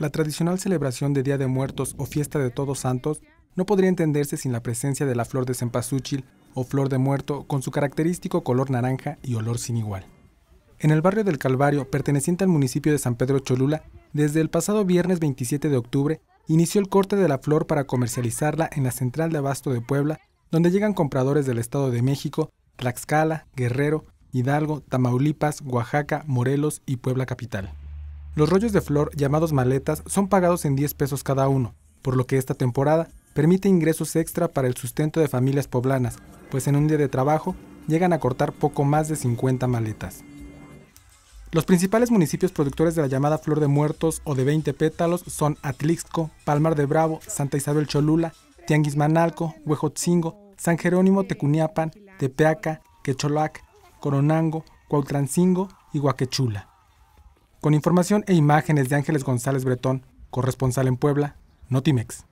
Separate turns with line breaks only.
La tradicional celebración de Día de Muertos o Fiesta de Todos Santos no podría entenderse sin la presencia de la flor de cempasúchil o flor de muerto con su característico color naranja y olor sin igual. En el barrio del Calvario, perteneciente al municipio de San Pedro Cholula, desde el pasado viernes 27 de octubre inició el corte de la flor para comercializarla en la central de abasto de Puebla, donde llegan compradores del Estado de México, Tlaxcala, Guerrero, Hidalgo, Tamaulipas, Oaxaca, Morelos y Puebla Capital. Los rollos de flor llamados maletas son pagados en 10 pesos cada uno, por lo que esta temporada permite ingresos extra para el sustento de familias poblanas, pues en un día de trabajo llegan a cortar poco más de 50 maletas. Los principales municipios productores de la llamada flor de muertos o de 20 pétalos son Atlixco, Palmar de Bravo, Santa Isabel Cholula, Tianguismanalco, Huejotzingo, San Jerónimo Tecuniapan, Tepeaca, Quecholac, Coronango, Cuautlancingo y Huaquechula. Con información e imágenes de Ángeles González Bretón, corresponsal en Puebla, Notimex.